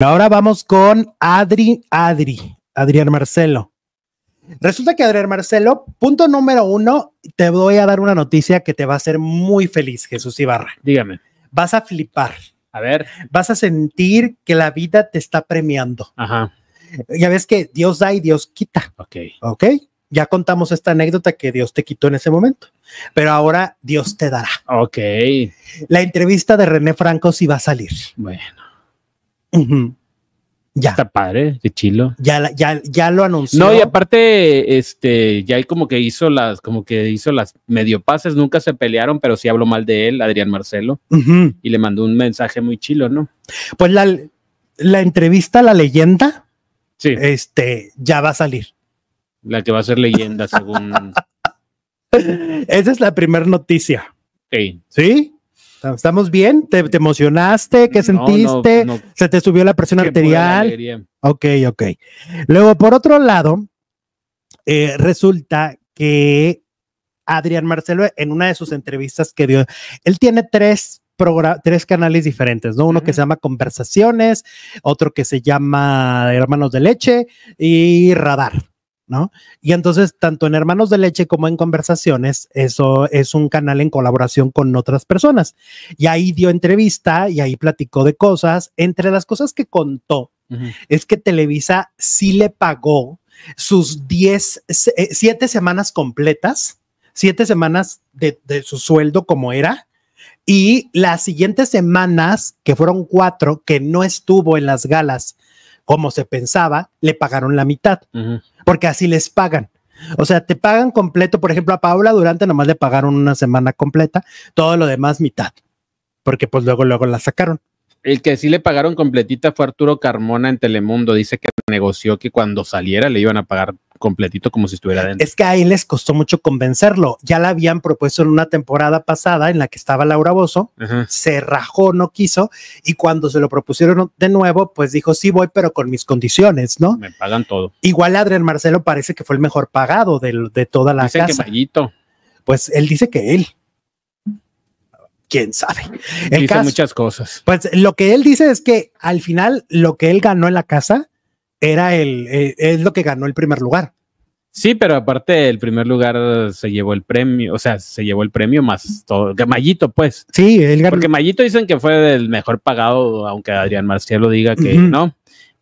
Ahora vamos con Adri, Adri, Adrián Marcelo. Resulta que Adrián Marcelo, punto número uno, te voy a dar una noticia que te va a hacer muy feliz, Jesús Ibarra. Dígame. Vas a flipar. A ver. Vas a sentir que la vida te está premiando. Ajá. Ya ves que Dios da y Dios quita. Ok. Ok. Ya contamos esta anécdota que Dios te quitó en ese momento, pero ahora Dios te dará. Ok. La entrevista de René Franco sí va a salir. Bueno ya. Está padre, qué chilo. Ya, ya, lo anunció. No, y aparte, este, ya como que hizo las, como que hizo las medio pases, nunca se pelearon, pero sí habló mal de él, Adrián Marcelo, y le mandó un mensaje muy chilo, ¿no? Pues la, entrevista a la leyenda, sí. este, ya va a salir. La que va a ser leyenda, según. Esa es la primera noticia. ¿Sí? ¿Estamos bien? ¿Te, emocionaste? ¿Qué sentiste? ¿Se te subió la presión arterial? Ok, ok. Luego, por otro lado, eh, resulta que Adrián Marcelo, en una de sus entrevistas que dio, él tiene tres tres canales diferentes, ¿no? Uno que se llama Conversaciones, otro que se llama Hermanos de Leche y Radar, y entonces, tanto en Hermanos de Leche como en Conversaciones, eso es un canal en colaboración con otras personas. Y ahí dio entrevista y ahí platicó de cosas. Entre las cosas que contó es que Televisa sí le pagó sus 10, 7 eh, semanas completas, siete semanas de, de su sueldo como era. Y las siguientes semanas, que fueron cuatro, que no estuvo en las galas como se pensaba, le pagaron la mitad, porque así les pagan. O sea, te pagan completo, por ejemplo, a Paula Durante nomás le pagaron una semana completa, todo lo demás mitad, porque pues luego, luego la sacaron. El que sí le pagaron completita fue Arturo Carmona en Telemundo, dice que negoció que cuando saliera le iban a pagar completito como si estuviera dentro. Es que a él les costó mucho convencerlo. Ya la habían propuesto en una temporada pasada en la que estaba Laura Bozo, se rajó, no quiso, y cuando se lo propusieron de nuevo, pues dijo, sí voy, pero con mis condiciones, ¿no? Me pagan todo. Igual Adrián Marcelo parece que fue el mejor pagado de, toda la Dicen casa. Que Pues él dice que él quién sabe. dice muchas cosas. Pues lo que él dice es que al final lo que él ganó en la casa era el, eh, es lo que ganó el primer lugar. Sí, pero aparte el primer lugar se llevó el premio, o sea, se llevó el premio más todo, que Mayito, pues. Sí, él ganó. Porque Mayito dicen que fue el mejor pagado, aunque Adrián lo diga que no.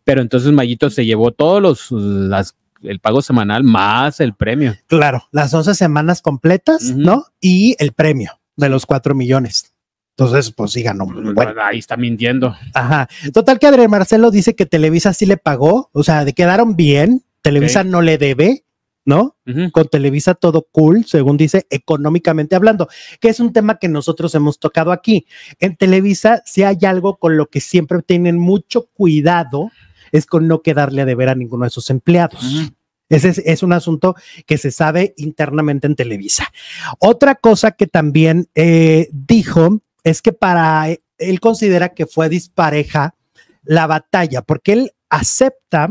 Pero entonces Mayito se llevó todos los, las, el pago semanal más el premio. Claro, las 11 semanas completas, ¿no? Y el premio de los 4 millones. Entonces, pues sigan. Pues, ahí está mintiendo. Ajá. Total que Adrián Marcelo dice que Televisa sí le pagó, o sea, de quedaron bien, Televisa no le debe, ¿no? Con Televisa todo cool, según dice, económicamente hablando, que es un tema que nosotros hemos tocado aquí. En Televisa si hay algo con lo que siempre tienen mucho cuidado, es con no quedarle a deber a ninguno de sus empleados. Ese es, un asunto que se sabe internamente en Televisa. Otra cosa que también eh, dijo es que para él considera que fue dispareja la batalla, porque él acepta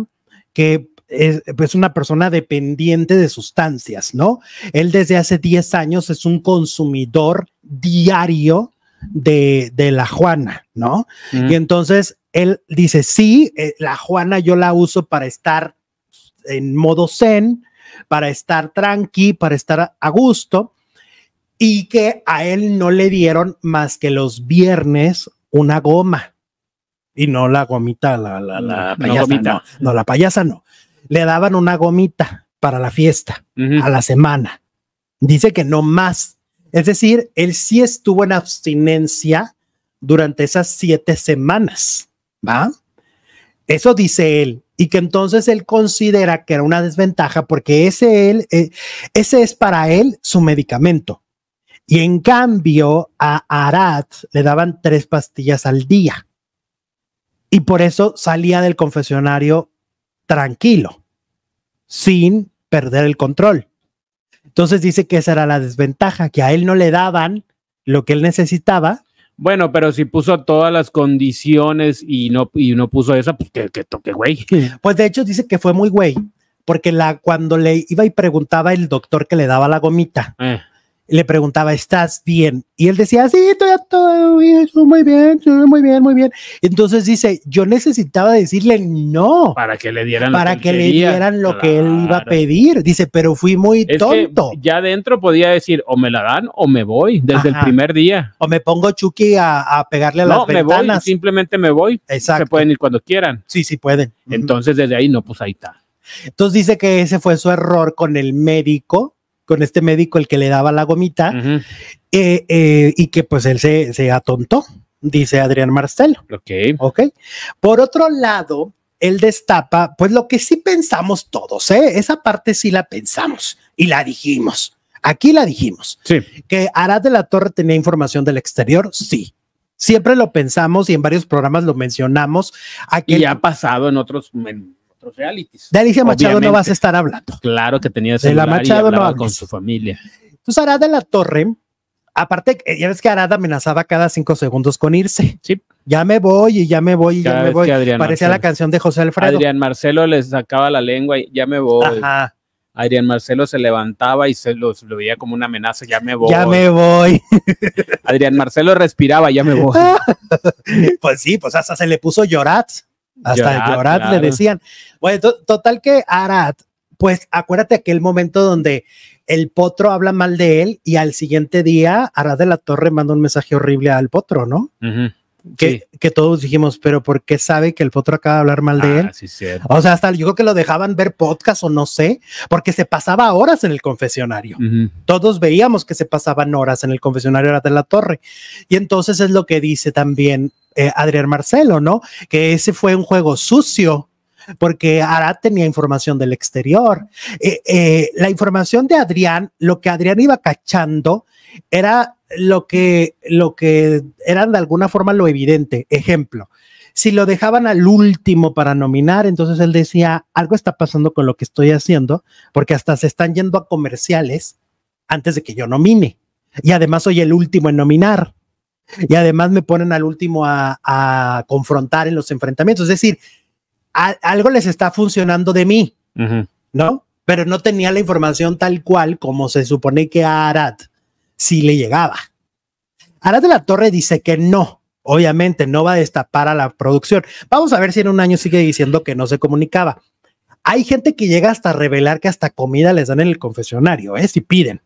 que es, una persona dependiente de sustancias, ¿no? Él desde hace 10 años es un consumidor diario de, la Juana, ¿no? Y entonces él dice, sí, eh, la Juana yo la uso para estar en modo zen, para estar tranqui, para estar a gusto, y que a él no le dieron más que los viernes una goma y no la gomita, la, la, la no, payasa, No, la payasa no. Le daban una gomita para la fiesta a la semana. Dice que no más. Es decir, él sí estuvo en abstinencia durante esas siete semanas, ¿va? Eso dice él. Y que entonces él considera que era una desventaja porque ese, él, eh, ese es para él su medicamento. Y en cambio, a Arad le daban tres pastillas al día. Y por eso salía del confesionario tranquilo, sin perder el control. Entonces dice que esa era la desventaja, que a él no le daban lo que él necesitaba. Bueno, pero si puso todas las condiciones y no, y no puso esa, pues que, toque, güey. Pues de hecho dice que fue muy güey, porque la, cuando le iba y preguntaba el doctor que le daba la gomita, eh le preguntaba, ¿estás bien? Y él decía, sí, estoy todo bien, muy bien, muy bien, muy bien. Entonces dice, yo necesitaba decirle no. Para que le dieran para lo que, le dieran lo que él iba a pedir. Dice, pero fui muy tonto. ya adentro podía decir, o me la dan o me voy desde el primer día. O me pongo Chucky a, a pegarle a no, me simplemente me voy. Exacto. Se pueden ir cuando quieran. Sí, sí pueden. Entonces desde ahí, no, pues ahí está. Entonces dice que ese fue su error con el médico con este médico el que le daba la gomita, eh, eh, y que pues él se, se atontó, dice Adrián Marcelo. Ok. Ok. Por otro lado, él destapa, pues lo que sí pensamos todos, ¿eh? esa parte sí la pensamos y la dijimos. Aquí la dijimos. Sí. Que Arad de la Torre tenía información del exterior, sí. Siempre lo pensamos y en varios programas lo mencionamos. Aquí Y ha pasado en otros momentos realities. De Alicia Machado no vas a estar hablando. Claro que tenía ese estar la con su familia. Entonces Arada en la torre, aparte, eh, ya ves que Arada amenazaba cada cinco segundos con irse. Sí. Ya me voy y ya me voy y ya me voy. Parecía la canción de José Alfredo. Adrián Marcelo le sacaba la lengua y ya me voy. Ajá. Adrián Marcelo se levantaba y se los, lo veía como una amenaza, ya me voy. Ya me voy. Adrián Marcelo respiraba, ya me voy. pues sí, pues hasta se le puso llorar. Hasta que Arad le decían. Bueno, total que Arad pues acuérdate aquel momento donde el potro habla mal de él y al siguiente día Arad de la Torre manda un mensaje horrible al potro, ¿no? que, todos dijimos, pero ¿por qué sabe que el potro acaba de hablar mal de ah, él? o sea, hasta yo creo que lo dejaban ver podcast o no sé, porque se pasaba horas en el confesionario. Todos veíamos que se pasaban horas en el confesionario de la torre. Y entonces es lo que dice también eh, Adrián Marcelo, ¿no? Que ese fue un juego sucio porque Arad tenía información del exterior. Eh, eh, la información de Adrián, lo que Adrián iba cachando era lo que, lo que era de alguna forma lo evidente. Ejemplo, si lo dejaban al último para nominar, entonces él decía, algo está pasando con lo que estoy haciendo, porque hasta se están yendo a comerciales antes de que yo nomine. Y además soy el último en nominar. Y además me ponen al último a, a confrontar en los enfrentamientos. Es decir, algo les está funcionando de mí, ¿no? Pero no tenía la información tal cual como se supone que a Arad si le llegaba. Arad de la Torre dice que no, obviamente no va a destapar a la producción. Vamos a ver si en un año sigue diciendo que no se comunicaba. Hay gente que llega hasta revelar que hasta comida les dan en el confesionario, ¿eh? si piden.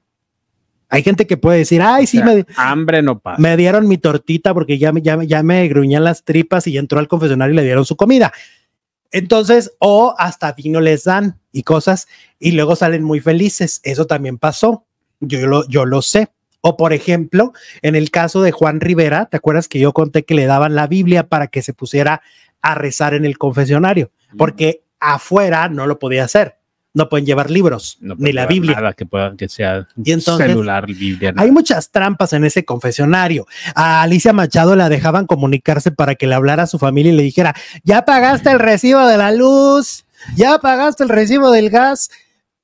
Hay gente que puede decir, ay, sí, me, hambre no me dieron mi tortita porque ya, me gruñan las tripas y entró al confesionario y le dieron su comida. Entonces, o hasta vino les dan y cosas y luego salen muy felices. Eso también pasó. Yo yo lo sé. O por ejemplo, en el caso de Juan Rivera, ¿te acuerdas que yo conté que le daban la Biblia para que se pusiera a rezar en el confesionario? Porque afuera no lo podía hacer. No pueden llevar libros, ni la Biblia. Nada que, pueda, que sea celular, Biblia. Hay muchas trampas en ese confesionario. A Alicia Machado la dejaban comunicarse para que le hablara a su familia y le dijera, ya pagaste el recibo de la luz, ya pagaste el recibo del gas.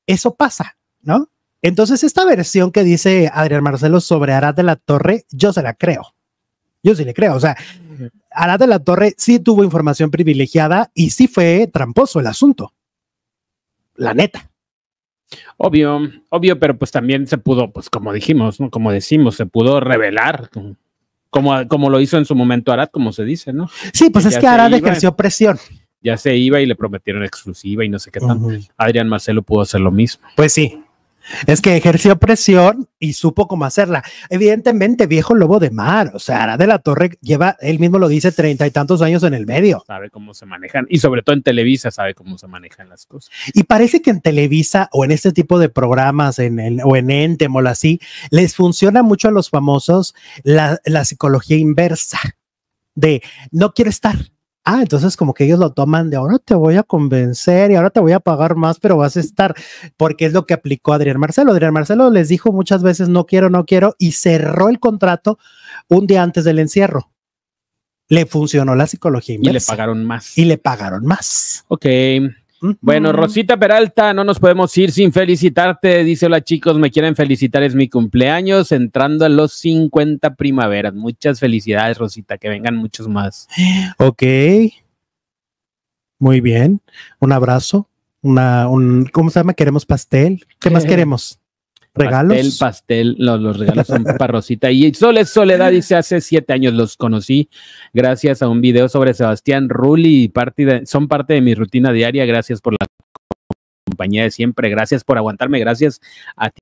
Eso pasa, ¿no? Entonces, esta versión que dice Adrián Marcelo sobre Arad de la Torre, yo se la creo. Yo sí le creo. O sea, Arad de la Torre sí tuvo información privilegiada y sí fue tramposo el asunto. La neta. Obvio, obvio, pero pues también se pudo, pues como dijimos, ¿no? Como decimos, se pudo revelar, como, como lo hizo en su momento Arad, como se dice, ¿no? Sí, pues es que Arad ejerció presión. Ya se iba y le prometieron exclusiva y no sé qué tal Adrián Marcelo pudo hacer lo mismo. Pues sí, es que ejerció presión y supo cómo hacerla. Evidentemente, viejo lobo de mar. O sea, Ara de la Torre lleva, él mismo lo dice, treinta y tantos años en el medio. Sabe cómo se manejan. Y sobre todo en Televisa sabe cómo se manejan las cosas. Y parece que en Televisa o en este tipo de programas en el, o en Entem o así, les funciona mucho a los famosos la, la psicología inversa de no quiero estar, Ah, entonces como que ellos lo toman de ahora oh, te voy a convencer y ahora te voy a pagar más, pero vas a estar, porque es lo que aplicó Adrián Marcelo. Adrián Marcelo les dijo muchas veces no quiero, no quiero y cerró el contrato un día antes del encierro. Le funcionó la psicología Y le pagaron más. Y le pagaron más. Ok. Bueno, Rosita Peralta, no nos podemos ir sin felicitarte. Dice, hola chicos, me quieren felicitar, es mi cumpleaños, entrando a los 50 primaveras. Muchas felicidades, Rosita, que vengan muchos más. Ok. Muy bien. Un abrazo. Una, un, ¿Cómo se llama? Queremos pastel. ¿Qué más eh, queremos? regalos. Pastel, pastel, los, regalos son para Rosita. Y Soles Soledad dice, hace siete años los conocí gracias a un video sobre Sebastián Rulli y parte son parte de mi rutina diaria. Gracias por la compañía de siempre. Gracias por aguantarme. Gracias a ti